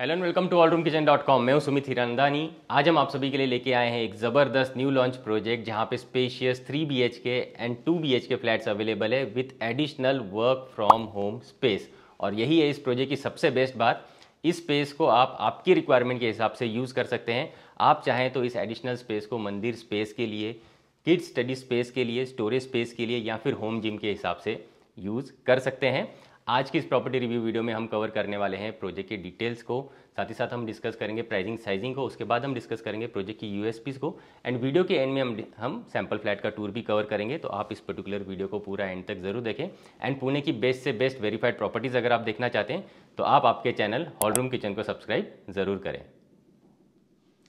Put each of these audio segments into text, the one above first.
hello and welcome to hall room kitchen dot com मैं सुमित हिरंदानी आज हम आप सभी के लिए लेके आए हैं एक ज़बरदस्त न्यू लॉन्च प्रोजेक्ट जहां पे spacious three B H K and two B H K flats available है with additional work from home space और यही है इस प्रोजेक्ट की सबसे बेस्ट बात इस स्पेस को आप आपकी रिक्वायरमेंट के हिसाब से यूज़ कर सकते हैं आप चाहें तो इस एडिशनल स्पेस को मंदिर स्पेस के लिए किड स्टडी स्पेस के लिए स्टोरेज स्पेस के लिए या फिर होम जिम के हिसाब से यूज़ कर सकते हैं आज की इस प्रॉपर्टी रिव्यू वीडियो में हम कवर करने वाले हैं प्रोजेक्ट के डिटेल्स को साथ ही साथ हम डिस्कस करेंगे प्राइसिंग साइजिंग को उसके बाद हम डिस्कस करेंगे प्रोजेक्ट की यूएसपीज को एंड वीडियो के एंड में हम हम सैम्पल फ्लैट का टूर भी कवर करेंगे तो आप इस पर्टिकुलर वीडियो को पूरा एंड तक जरूर देखें एंड पुणे की बेस्ट से बेस्ट वेरीफाइड प्रॉपर्टीज़ अगर आप देखना चाहते हैं तो आप आपके चैनल हॉल रूम किचन को सब्सक्राइब ज़रूर करें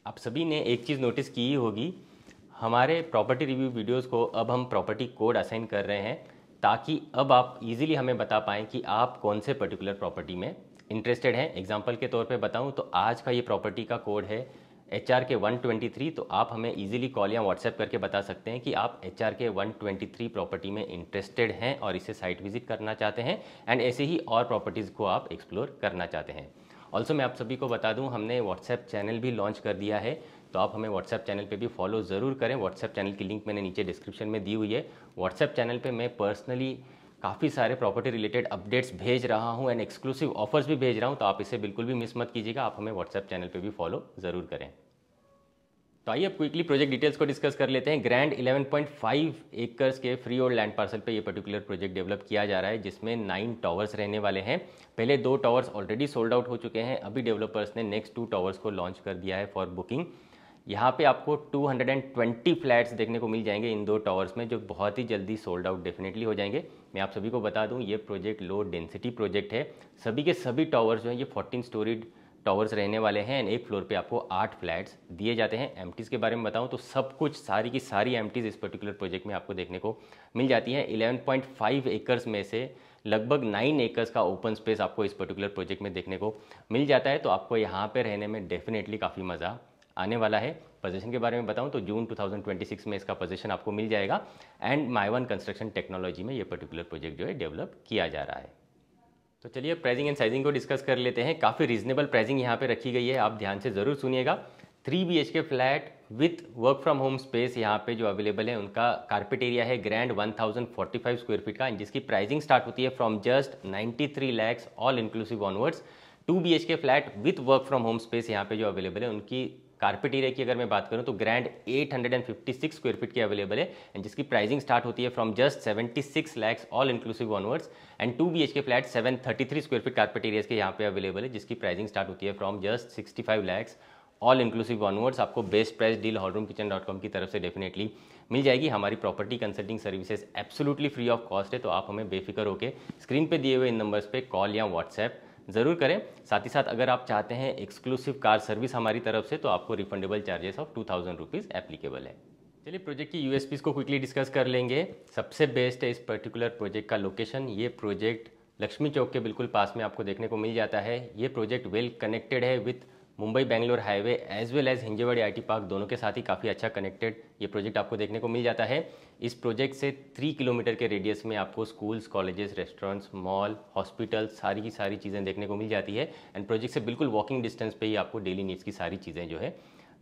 आप सभी ने एक चीज़ नोटिस की होगी हमारे प्रॉपर्टी रिव्यू वीडियोज़ को अब हम प्रॉपर्टी कोड असाइन कर रहे हैं ताकि अब आप इजीली हमें बता पाएँ कि आप कौन से पर्टिकुलर प्रॉपर्टी में इंटरेस्टेड हैं एग्जाम्पल के तौर पे बताऊँ तो आज का ये प्रॉपर्टी का कोड है H R K one twenty three तो आप हमें इजीली कॉल या व्हाट्सएप करके बता सकते हैं कि आप H R K one twenty three property में इंटरेस्टेड हैं और इसे साइट विजिट करना चाहते हैं एंड ऐसे ही और प्रॉपर्टीज़ को आप एक्सप्लोर करना चाहते हैं ऑल्सो मैं आप सभी को बता दूं हमने व्हाट्सएप चैनल भी लॉन्च कर दिया है तो आप हमें व्हाट्सएप चैनल पे भी फॉलो ज़रूर करें व्हाट्सएप चैनल की लिंक मैंने नीचे डिस्क्रिप्शन में दी हुई है व्हाट्सएप चैनल पे मैं पर्सनली काफ़ी सारे प्रॉपर्टी रिलेटेड अपडेट्स भेज रहा हूँ एंड एक्सक्लूसिव ऑफर्स भी भेज रहा हूँ तो आप इसे बिल्कुल भी मिस मत कीजिएगा आप हमें व्हाट्सएप चैनल पर भी फॉलो ज़रूर करें तो आइए अब क्विकली प्रोजेक्ट डिटेल्स को डिस्कस कर लेते हैं ग्रैंड 11.5 एकर्स के फ्री ओल्ड लैंड पार्सल पे ये पर्टिकुलर प्रोजेक्ट डेवलप किया जा रहा है जिसमें नाइन टावर्स रहने वाले हैं पहले दो टावर्स ऑलरेडी सोल्ड आउट हो चुके हैं अभी डेवलपर्स ने नेक्स्ट टू टावर्स को लॉन्च कर दिया है फॉर बुकिंग यहाँ पे आपको 220 फ्लैट्स देखने को मिल जाएंगे इन दो टावर्स में जो बहुत ही जल्दी सोल्ड आउट डेफिनेटली हो जाएंगे मैं आप सभी को बता दूँ ये प्रोजेक्ट लो डेंसिटी प्रोजेक्ट है सभी के सभी टावर्स जो हैं ये फोर्टीन स्टोरीड टावर्स रहने वाले हैं एंड एक फ्लोर पे आपको आठ फ्लैट्स दिए जाते हैं एम के बारे में बताऊँ तो सब कुछ सारी की सारी एम इस पर्टिकुलर प्रोजेक्ट में आपको देखने को मिल जाती हैं इलेवन एकर्स में से लगभग नाइन एकर्स का ओपन स्पेस आपको इस पर्टिकुलर प्रोजेक्ट में देखने को मिल जाता है तो आपको यहाँ पर रहने में डेफिनेटली काफ़ी मज़ा आने वाला है पोजीशन के बारे में बताऊं तो जून 2026 में इसका पोजीशन आपको मिल जाएगा एंड वन कंस्ट्रक्शन टेक्नोलॉजी में ये पर्टिकुलर प्रोजेक्ट जो है डेवलप किया जा रहा है तो चलिए प्राइसिंग एंड साइजिंग को डिस्कस कर लेते हैं काफ़ी रीजनेबल प्राइसिंग यहाँ पे रखी गई है आप ध्यान से ज़रूर सुनिएगा three B H K flat with work from home space यहाँ पे जो अवेलेबल है उनका कारपेट एरिया है ग्रैंड 1045 स्क्वायर फीट का जिसकी प्राइसिंग स्टार्ट होती है from just 93 lakhs all inclusive onwards two B H K flat with work from home space यहाँ पे जो अवेलेबल है उनकी कारपेट एरिया की अगर मैं बात करूँ तो ग्रैंड 856 स्क्वायर फीट की अवेलेबल है एंड जिसकी प्राइसिंग स्टार्ट होती है from just 76 lakhs all inclusive onwards and two B H K flat seven thirty three square feet carpet areas के यहाँ पे अवेलेबल है जिसकी प्राइसिंग स्टार्ट होती है from just sixty five lakhs all inclusive onwards आपको best price deal hall room kitchen dot com की तरफ से डेफिनेटली मिल जाएगी हमारी property consulting services absolutely free of cost है तो आप हमें बेफिक्र होकर स्क्रीन पर दिए हुए इन नंबर्स पर कॉल या व्हाट्सएप ज़रूर करें साथ ही साथ अगर आप चाहते हैं एक्सक्लूसिव कार सर्विस हमारी तरफ से तो आपको refundable charges of two thousand rupees applicable है चलिए प्रोजेक्ट की यूएसपीज को क्विकली डिस्कस कर लेंगे सबसे बेस्ट है इस पर्टिकुलर प्रोजेक्ट का लोकेशन ये प्रोजेक्ट लक्ष्मी चौक के बिल्कुल पास में आपको देखने को मिल जाता है ये प्रोजेक्ट वेल कनेक्टेड है with Mumbai Bangalore highway as well as Hinjewadi IT park दोनों के साथ ही काफ़ी अच्छा कनेक्टेड ये प्रोजेक्ट आपको देखने को मिल जाता है इस प्रोजेक्ट से थ्री किलोमीटर के रेडियस में आपको schools colleges restaurants mall hospital सारी की सारी चीज़ें देखने को मिल जाती है एंड प्रोजेक्ट से बिल्कुल वॉकिंग डिस्टेंस पे ही आपको डेली नीड्स की सारी चीज़ें जो है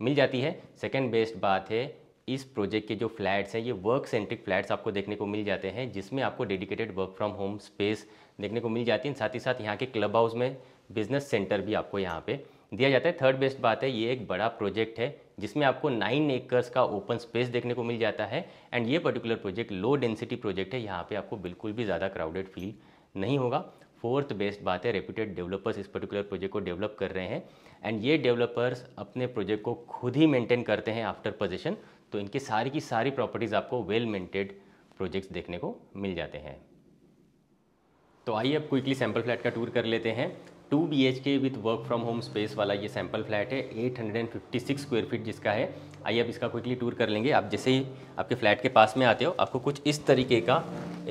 मिल जाती है सेकेंड बेस्ट बात है इस प्रोजेक्ट के जो फ्लैट्स हैं ये वर्क सेंट्रिक फ्लैट्स आपको देखने को मिल जाते हैं जिसमें आपको dedicated work from home space देखने को मिल जाती है साथ ही साथ यहाँ के क्लब हाउस में बिजनेस सेंटर भी आपको यहाँ पे दिया जाता है थर्ड बेस्ट बात है ये एक बड़ा प्रोजेक्ट है जिसमें आपको नाइन एकर्स का ओपन स्पेस देखने को मिल जाता है एंड ये particular project low density project है यहाँ पे आपको बिल्कुल भी ज़्यादा क्राउडेड फील नहीं होगा फोर्थ बेस्ट बात है रेप्यूटेड डेवलपर्स इस पर्टिकुलर प्रोजेक्ट को डेवलप कर रहे हैं एंड ये डेवलपर्स अपने प्रोजेक्ट को खुद ही मेंटेन करते हैं आफ्टर पोजिशन तो इनकी सारी की सारी प्रॉपर्टीज़ आपको वेल मेंटेड प्रोजेक्ट्स देखने को मिल जाते हैं तो आइए अब क्विकली सैम्पल फ्लैट का टूर कर लेते हैं two B H K with work from home space वाला ये सैम्पल फ्लैट है 856 स्क्वायर फीट जिसका है आइए आप इसका क्विकली टूर कर लेंगे आप जैसे ही आपके फ्लैट के पास में आते हो आपको कुछ इस तरीके का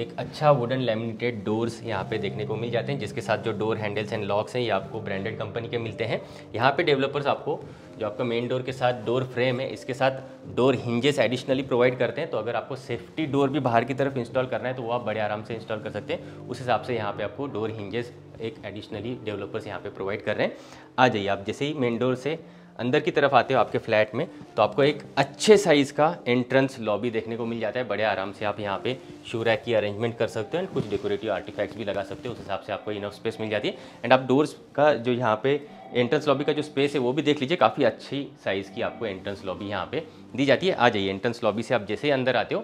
एक अच्छा वुडन लेमिनेटेड डोर्स यहाँ पे देखने को मिल जाते हैं जिसके साथ जो डोर हैंडल्स एंड लॉक्स हैं ये आपको ब्रांडेड कंपनी के मिलते हैं यहाँ पे डेवलपर्स आपको जो आपका मेन डोर के साथ डोर फ्रेम है इसके साथ डोर हिंजेस एडिशनली प्रोवाइड करते हैं तो अगर आपको सेफ्टी डोर भी बाहर की तरफ इंस्टॉल करना है तो वो आप बड़े आराम से इंस्टॉल कर सकते हैं उस हिसाब से यहाँ पर आपको डोर हिंजेस एक एडिशनली डेवलपर्स यहाँ पर प्रोवाइड कर रहे हैं आ जाइए आप जैसे ही मेन डोर से अंदर की तरफ आते हो आपके फ्लैट में तो आपको एक अच्छे साइज़ का एंट्रेंस लॉबी देखने को मिल जाता है बड़े आराम से आप यहाँ पे शू रैक की अरेंजमेंट कर सकते हो एंड कुछ डेकोरेटिव आर्टिफैक्ट्स भी लगा सकते हो उस हिसाब से आपको इनफ स्पेस मिल जाती है एंड आप डोर्स का जो यहाँ पे एंट्रेंस लॉबी का जो स्पेस है वो भी देख लीजिए काफ़ी अच्छी साइज़ की आपको एंट्रेंस लॉबी यहाँ पर दी जाती है आ जाइए एंट्रेंस लॉबी से आप जैसे ही अंदर आते हो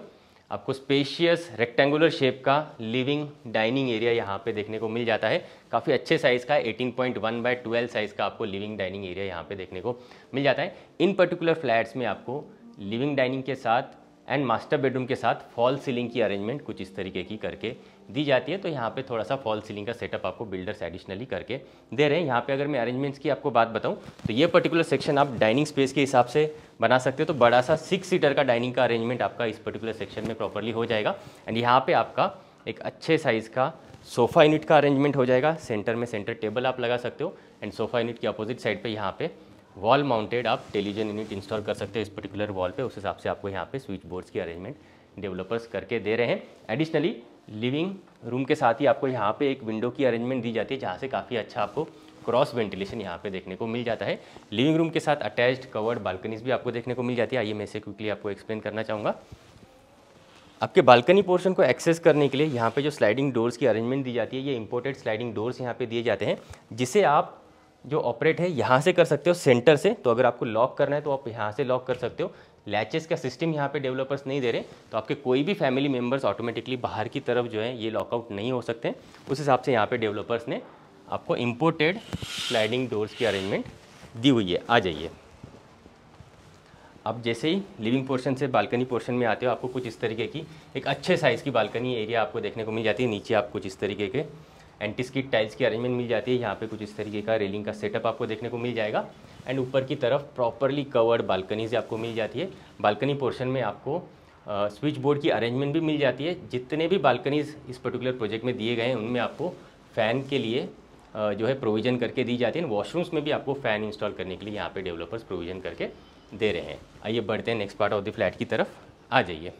आपको स्पेशियस रेक्टेंगुलर शेप का लिविंग डाइनिंग एरिया यहाँ पे देखने को मिल जाता है काफ़ी अच्छे साइज़ का 18.1 point one by twelve size का आपको लिविंग डाइनिंग एरिया यहाँ पे देखने को मिल जाता है इन पर्टिकुलर फ्लैट्स में आपको लिविंग डाइनिंग के साथ एंड मास्टर बेडरूम के साथ फॉल सीलिंग की अरेंजमेंट कुछ इस तरीके की करके दी जाती है तो यहाँ पे थोड़ा सा फॉल सीलिंग का सेटअप आपको बिल्डर्स एडिशनली करके दे रहे हैं यहाँ पे अगर मैं अरेंजमेंट्स की आपको बात बताऊँ तो ये पर्टिकुलर सेक्शन आप डाइनिंग स्पेस के हिसाब से बना सकते हो तो बड़ा सा सिक्स सीटर का डाइनिंग का अरेंजमेंट आपका इस पर्टिकुलर सेक्शन में प्रॉपरली हो जाएगा एंड यहाँ पर आपका एक अच्छे साइज़ का सोफ़ा यूनिट का अरेंजमेंट हो जाएगा सेंटर में सेंटर टेबल आप लगा सकते हो एंड सोफ़ा यूनिट के अपोजिट साइड पर यहाँ पे वॉल माउंटेड आप टेलीविजन यूनिट इंस्टॉल कर सकते हो इस पर्टिकुलर वॉल पे उस हिसाब से आपको यहाँ पे स्विच बोर्ड्स की अरेंजमेंट डेवलपर्स करके दे रहे हैं एडिशनली लिविंग रूम के साथ ही आपको यहाँ पे एक विंडो की अरेंजमेंट दी जाती है जहाँ से काफ़ी अच्छा आपको क्रॉस वेंटिलेशन यहाँ पे देखने को मिल जाता है लिविंग रूम के साथ अटैच्ड कवर्ड बालकनीज भी आपको देखने को मिल जाती है आइए मैं इसे क्विकली आपको एक्सप्लेन करना चाहूँगा आपके बालकनी पोर्शन को एक्सेस करने के लिए यहाँ पे जो स्लाइडिंग डोर्स की अरेंजमेंट दी जाती है ये इंपोर्टेड स्लाइडिंग डोर्स यहाँ पे दिए जाते हैं जिसे आप जो ऑपरेट है यहाँ से कर सकते हो सेंटर से तो अगर आपको लॉक करना है तो आप यहाँ से लॉक कर सकते हो लैचेस का सिस्टम यहाँ पे डेवलपर्स नहीं दे रहे तो आपके कोई भी फैमिली मेम्बर्स ऑटोमेटिकली बाहर की तरफ जो है ये लॉकआउट नहीं हो सकते उस हिसाब से यहाँ पे डेवलपर्स ने आपको इम्पोर्टेड स्लाइडिंग डोर्स की अरेंजमेंट दी हुई है आ जाइए आप जैसे ही लिविंग पोर्शन से बालकनी पोर्शन में आते हो आपको कुछ इस तरीके की एक अच्छे साइज़ की बालकनी एरिया आपको देखने को मिल जाती है नीचे आप कुछ इस तरीके के एंटीस्किट टाइल्स की अरेंजमेंट मिल जाती है यहाँ पे कुछ इस तरीके का रेलिंग का सेटअप आपको देखने को मिल जाएगा एंड ऊपर की तरफ प्रॉपरली कवर्ड बालकनीज आपको मिल जाती है बालकनी पोर्शन में आपको स्विच बोर्ड की अरेंजमेंट भी मिल जाती है जितने भी बालकनीज इस पर्टिकुलर प्रोजेक्ट में दिए गए हैं उनमें आपको फ़ैन के लिए जो है प्रोविज़न करके दी जाती है वॉशरूम्स में भी आपको फ़ैन इंस्टॉल करने के लिए यहाँ पे डेवलपर्स प्रोविज़न करके दे रहे हैं आइए बढ़ते हैं next part of the flat की तरफ आ जाइए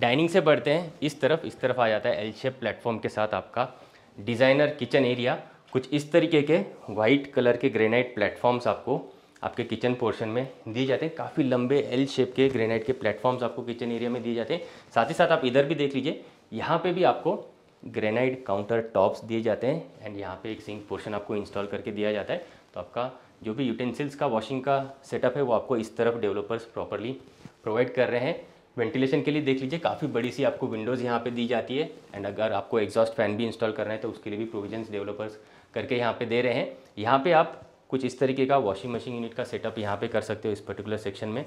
डाइनिंग से बढ़ते हैं इस तरफ इस तरफ आ जाता है एल शेप प्लेटफॉर्म के साथ आपका डिज़ाइनर किचन एरिया कुछ इस तरीके के वाइट कलर के ग्रेनाइट प्लेटफॉर्म्स आपको आपके किचन पोर्शन में दिए जाते हैं काफ़ी लंबे एल शेप के ग्रेनाइट के प्लेटफॉर्म्स आपको किचन एरिया में दिए जाते हैं साथ ही साथ आप इधर भी देख लीजिए यहाँ पे भी आपको ग्रेनाइट काउंटर टॉप्स दिए जाते हैं एंड यहाँ पे एक सिंक पोर्शन आपको इंस्टॉल करके दिया जाता है तो आपका जो भी यूटेंसिल्स का वॉशिंग का सेटअप है वो आपको इस तरफ डेवलपर्स प्रॉपरली प्रोवाइड कर रहे हैं वेंटिलेशन के लिए देख लीजिए काफ़ी बड़ी सी आपको विंडोज़ यहाँ पे दी जाती है एंड अगर आपको एग्जॉस्ट फैन भी इंस्टॉल करना है तो उसके लिए भी प्रोविजंस डेवलपर्स करके यहाँ पे दे रहे हैं यहाँ पे आप कुछ इस तरीके का वॉशिंग मशीन यूनिट का सेटअप यहाँ पे कर सकते हो इस पर्टिकुलर सेक्शन में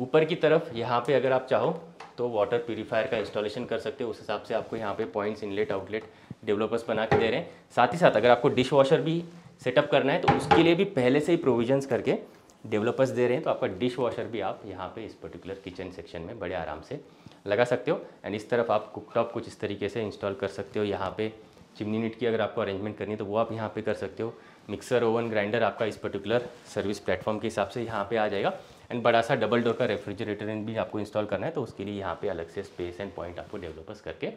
ऊपर की तरफ यहाँ पे अगर आप चाहो तो वाटर प्योरीफायर का इंस्टॉलेशन कर सकते हो उस हिसाब से आपको यहाँ पे पॉइंट्स इनलेट आउटलेट डेवलपर्स बना के दे रहे हैं साथ ही साथ अगर आपको डिश वॉशर भी सेटअप करना है तो उसके लिए भी पहले से ही प्रोविजन्स करके डेवलपर्स दे रहे हैं तो आपका डिश वॉशर भी आप यहाँ पे इस पर्टिकुलर किचन सेक्शन में बड़े आराम से लगा सकते हो एंड इस तरफ आप कुकटॉप कुछ इस तरीके से इंस्टॉल कर सकते हो यहाँ पे चिमनी यूनिट की अगर आपको अरेंजमेंट करनी है तो वो आप यहाँ पे कर सकते हो मिक्सर ओवन ग्राइंडर आपका इस पर्टिकुलर सर्विस प्लेटफॉर्म के हिसाब से यहाँ पे आ जाएगा एंड बड़ा सा डबल डोर का रेफ्रिजरेटर भी आपको इंस्टॉल करना है तो उसके लिए यहाँ पे अलग से स्पेस एंड पॉइंट आपको डेवलपर्स करके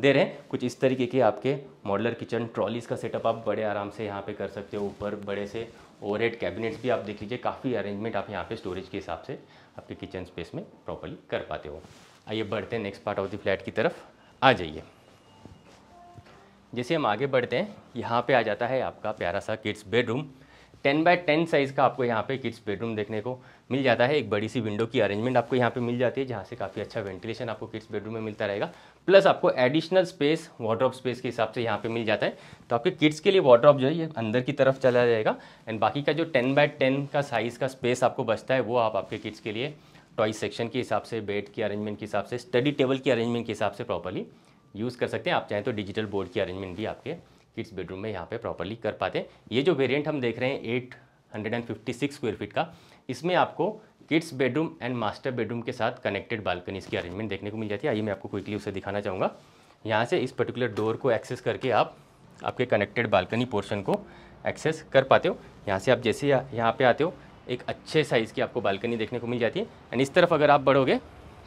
दे रहे हैं कुछ इस तरीके के आपके मॉडलर किचन ट्रॉलीज़ का सेटअप आप बड़े आराम से यहाँ पे कर सकते हो ऊपर बड़े से हेड कैबिनेट्स भी आप देख लीजिए काफ़ी अरेंजमेंट आप यहाँ पे स्टोरेज के हिसाब से आपके किचन स्पेस में प्रॉपरली कर पाते हो आइए बढ़ते हैं next part of the flat की तरफ आ जाइए जैसे हम आगे बढ़ते हैं यहाँ पे आ जाता है आपका प्यारा सा kids bedroom ten by ten size का आपको यहाँ पे किड्स बेडरूम देखने को मिल जाता है एक बड़ी सी विंडो की अरेंजमेंट आपको यहाँ पे मिल जाती है जहाँ से काफ़ी अच्छा वेंटिलेशन आपको किड्स बेडरूम में मिलता रहेगा प्लस आपको एडिशनल स्पेस वार्ड्रॉप स्पेस के हिसाब से यहाँ पे मिल जाता है तो आपके किड्स के लिए वार्ड्रॉप जो है ये अंदर की तरफ चला जाएगा एंड बाकी का जो टेन बाय टेन का साइज़ का स्पेस आपको बचता है वो आप आपके किड्स के लिए टॉय सेक्शन के हिसाब से बेड की अरेंजमेंट के हिसाब से स्टडी टेबल की अरेंजमेंट के हिसाब से प्रॉपरली यूज़ कर सकते हैं आप चाहें तो डिजिटल बोर्ड की अरेंजमेंट भी आपके किड्स बेडरूम में यहाँ पे प्रॉपरली कर पाते हैं ये जो वेरिएंट हम देख रहे हैं eight hundred and fifty six square feet का इसमें आपको kids bedroom and master bedroom के साथ कनेक्टेड बालकनीज की अरेंजमेंट देखने को मिल जाती है आइए मैं आपको क्विकली उसे दिखाना चाहूँगा यहाँ से इस पर्टिकुलर डोर को एक्सेस करके आप आपके कनेक्टेड बालकनी पोर्शन को एक्सेस कर पाते हो यहाँ से आप जैसे यहाँ पे आते हो एक अच्छे साइज़ की आपको बालकनी देखने को मिल जाती है एंड इस तरफ अगर आप बढ़ोगे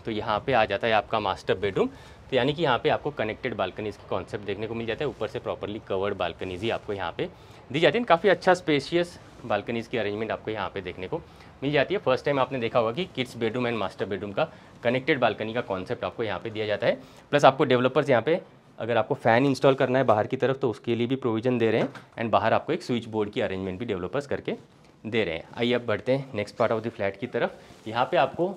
तो यहाँ पे आ जाता है आपका मास्टर बेडरूम तो यानी कि यहाँ पे आपको कनेक्टेड बालकनीज़ की कॉन्सेप्ट देखने को मिल जाता है ऊपर से प्रॉपरली कवर्ड बालकनीज़ ही आपको यहाँ पे दी जाती है काफ़ी अच्छा स्पेशियस बालकनीज़ की अरेंजमेंट आपको यहाँ पे देखने को मिल जाती है फर्स्ट टाइम आपने देखा होगा कि kids bedroom and master bedroom का कनेक्टेड बालकनी का कॉन्सेप्ट आपको यहाँ पर दिया जाता है प्लस आपको डेवलपर्स यहाँ पे अगर आपको फ़ैन इंस्टॉल करना है बाहर की तरफ तो उसके लिए भी प्रोविजन दे रहे हैं एंड बाहर आपको एक स्विच बोर्ड की अरेंजमेंट भी डेवलपर्स करके दे रहे हैं आइए अब बढ़ते हैं next part of the flat की तरफ यहाँ पे आपको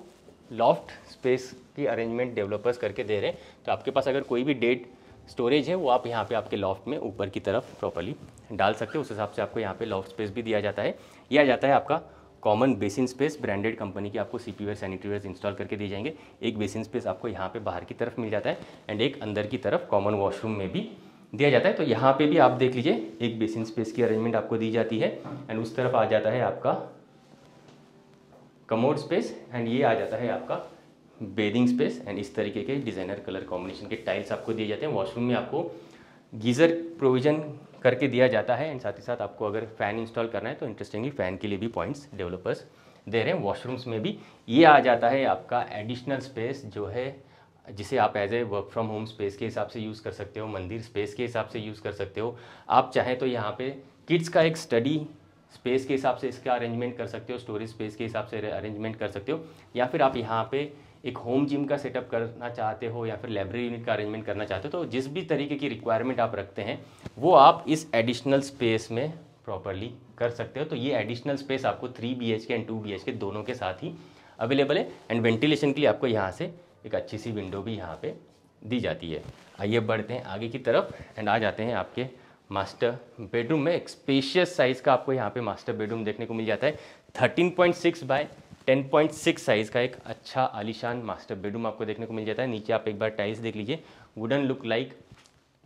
लॉफ्ट स्पेस की अरेंजमेंट डेवलपर्स करके दे रहे हैं तो आपके पास अगर कोई भी डेट स्टोरेज है वो आप यहाँ पे आपके लॉफ्ट में ऊपर की तरफ प्रॉपरली डाल सकते हो उस हिसाब से आपको यहाँ पे लॉफ्ट स्पेस भी दिया जाता है यह जाता है आपका common basin space branded company की आपको सी पी वेयर इंस्टॉल करके दिए जाएंगे एक बेसिन स्पेस आपको यहाँ पे बाहर की तरफ मिल जाता है एंड एक अंदर की तरफ कॉमन वॉशरूम में भी दिया जाता है तो यहाँ पे भी आप देख लीजिए एक बेसिन स्पेस की अरेंजमेंट आपको दी जाती है एंड उस तरफ आ जाता है आपका कमोड स्पेस एंड ये आ जाता है आपका बेदिंग स्पेस एंड इस तरीके के डिज़ाइनर कलर कॉम्बिनेशन के टाइल्स आपको दिए जाते हैं वॉशरूम में आपको गीज़र प्रोविज़न करके दिया जाता है एंड साथ ही साथ आपको अगर फ़ैन इंस्टॉल करना है तो इंटरेस्टिंगली फ़ैन के लिए भी पॉइंट्स डेवलपर्स दे रहे हैं वॉशरूम्स में भी ये आ जाता है आपका एडिशनल स्पेस जो है जिसे आप as a work from home space के हिसाब से यूज़ कर सकते हो मंदिर स्पेस के हिसाब से यूज़ कर सकते हो आप चाहें तो यहाँ पे किड्स का एक स्टडी स्पेस के हिसाब से इसका अरेंजमेंट कर सकते हो स्टोरेज स्पेस के हिसाब से अरेंजमेंट कर सकते हो या फिर आप यहाँ पे एक होम जिम का सेटअप करना चाहते हो या फिर लाइब्रेरी यूनिट का अरेंजमेंट करना चाहते हो तो जिस भी तरीके की रिक्वायरमेंट आप रखते हैं वो आप इस एडिशनल स्पेस में प्रॉपरली कर सकते हो तो ये एडिशनल स्पेस आपको three B H K and two B H K दोनों के साथ ही अवेलेबल है एंड वेंटिलेशन के लिए आपको यहाँ से एक अच्छी सी विंडो भी यहाँ पर दी जाती है आइए बढ़ते हैं आगे की तरफ एंड आ जाते हैं आपके मास्टर बेडरूम में एक स्पेशियस साइज़ का आपको यहाँ पे मास्टर बेडरूम देखने को मिल जाता है 13.6 point six by ten point six size का एक अच्छा आलिशान मास्टर बेडरूम आपको देखने को मिल जाता है नीचे आप एक बार टाइल्स देख लीजिए वुडन लुक लाइक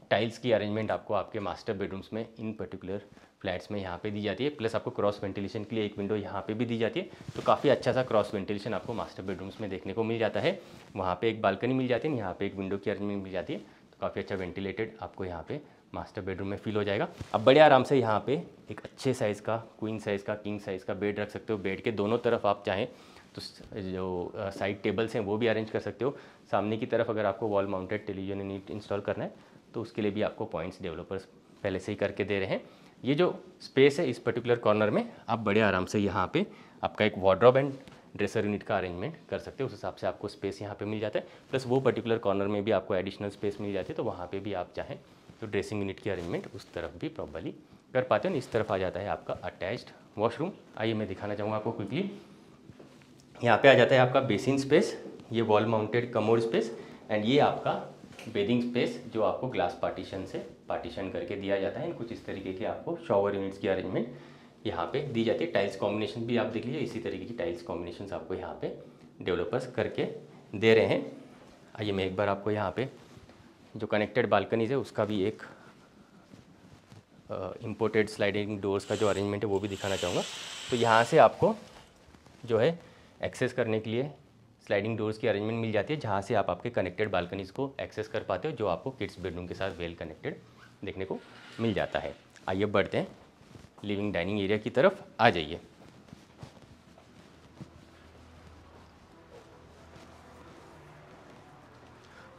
टाइल्स की अरेंजमेंट आपको आपके मास्टर बेडरूम्स में इन पर्टिकुलर फ्लैट्स में यहाँ पे दी जाती है प्लस आपको क्रॉस वेंटिलेशन के लिए एक विंडो यहाँ पे भी दी जाती है तो काफ़ी अच्छा सा क्रॉस वेंटिलेशन आपको मास्टर बेडरूम्स में देखने को मिल जाता है वहाँ पे एक बालकनी मिल जाती है यहाँ पे एक विंडो की अरेंजमेंट मिल जाती है तो काफ़ी अच्छा वेंटिलेटेड आपको यहाँ पे मास्टर बेडरूम में फील हो जाएगा अब बड़े आराम से यहाँ पे एक अच्छे साइज़ का क्वीन साइज़ का किंग साइज़ का बेड रख सकते हो बेड के दोनों तरफ आप चाहें तो जो साइड टेबल्स हैं वो भी अरेंज कर सकते हो सामने की तरफ अगर आपको wall mounted television unit install करना है तो उसके लिए भी आपको पॉइंट्स डेवलपर्स पहले से ही करके दे रहे हैं ये जो स्पेस है इस पर्टिकुलर कॉर्नर में आप बड़े आराम से यहाँ पर आपका एक वार्ड्रॉप एंड ड्रेसर यूनिट का अरेंजमेंट कर सकते हो उस हिसाब से आपको स्पेस यहाँ पर मिल जाता है प्लस वो पर्टिकुलर कॉर्नर में भी आपको एडिशनल स्पेस मिल जाती है तो वहाँ पर भी आप चाहें तो ड्रेसिंग यूनिट की अरेंजमेंट उस तरफ भी प्रॉपरली कर पाते हो इस तरफ आ जाता है आपका अटैच्ड वॉशरूम आइए मैं दिखाना चाहूँगा आपको क्विकली यहाँ पे आ जाता है आपका बेसिन स्पेस ये wall mounted commode space and ये आपका बेदिंग स्पेस जो आपको ग्लास पार्टीशन से पार्टीशन करके दिया जाता है कुछ इस तरीके के आपको शॉवर यूनिट्स की अरेंजमेंट यहाँ पे दी जाती है टाइल्स कॉम्बिनेशन भी आप देख लीजिए इसी तरीके की टाइल्स कॉम्बिनेशन आपको यहाँ पे डेवलपर्स करके दे रहे हैं आइए मैं एक बार आपको यहाँ पे जो कनेक्टेड बालकनीज है उसका भी एक इम्पोर्टेड स्लाइडिंग डोर्स का जो अरेंजमेंट है वो भी दिखाना चाहूँगा तो यहाँ से आपको जो है एक्सेस करने के लिए स्लाइडिंग डोर्स की अरेंजमेंट मिल जाती है जहाँ से आप आपके कनेक्टेड बालकनीज को एक्सेस कर पाते हो जो आपको किड्स बेडरूम के साथ वेल कनेक्टेड देखने को मिल जाता है आइए बढ़ते हैं लिविंग डाइनिंग एरिया की तरफ आ जाइए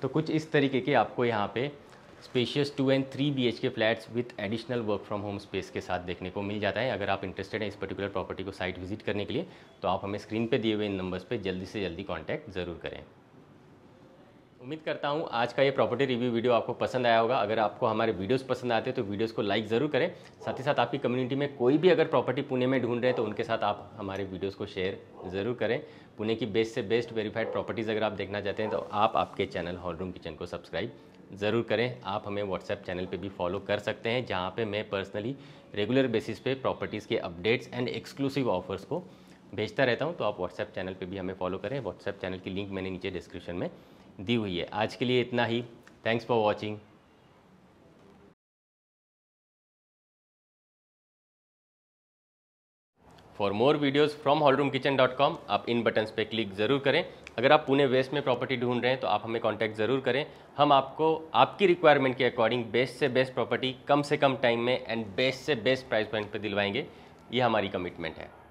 तो कुछ इस तरीके के आपको यहाँ पे spacious two and three B H K flats with additional work from home space के साथ देखने को मिल जाता है अगर आप इंटरेस्टेड हैं इस पर्टिकुलर प्रॉपर्टी को साइट विजिट करने के लिए तो आप हमें स्क्रीन पे दिए हुए इन नंबर्स पे जल्दी से जल्दी कॉन्टैक्ट ज़रूर करें उम्मीद करता हूँ आज का ये प्रॉपर्टी रिव्यू वीडियो आपको पसंद आया होगा अगर आपको हमारे वीडियोस पसंद आते हैं तो वीडियोस को लाइक ज़रूर करें साथ ही साथ आपकी कम्युनिटी में कोई भी अगर प्रॉपर्टी पुणे में ढूंढ रहे हैं तो उनके साथ आप हमारे वीडियोस को शेयर ज़रूर करें पुणे की बेस्ट से बेस्ट वेरीफाइड प्रॉपर्टीज़ अगर आप देखना चाहते हैं तो आप आपके चैनल हॉल रूम किचन को सब्सक्राइब ज़रूर करें आप हमें व्हाट्सएप चैनल पर भी फॉलो कर सकते हैं जहाँ पर मैं पर्सनली रेगुलर बेसिस पे प्रॉपर्टीज़ के अपडेट्स एंड एक्सक्लूसिव ऑफर्स को भेजता रहता हूँ तो आप व्हाट्सएप चैनल पर भी हमें फॉलो करें व्हाट्सएप चैनल की लिंक मैंने नीचे डिस्क्रिप्शन में दी हुई है आज के लिए इतना ही thanks for watching for more videos from hall room kitchen dot com आप इन बटन्स पर क्लिक ज़रूर करें अगर आप पुणे वेस्ट में प्रॉपर्टी ढूंढ रहे हैं तो आप हमें कॉन्टैक्ट ज़रूर करें हम आपको आपकी रिक्वायरमेंट के अकॉर्डिंग बेस्ट से बेस्ट प्रॉपर्टी कम से कम टाइम में एंड बेस्ट से बेस्ट प्राइस पॉइंट पर दिलवाएंगे ये हमारी कमिटमेंट है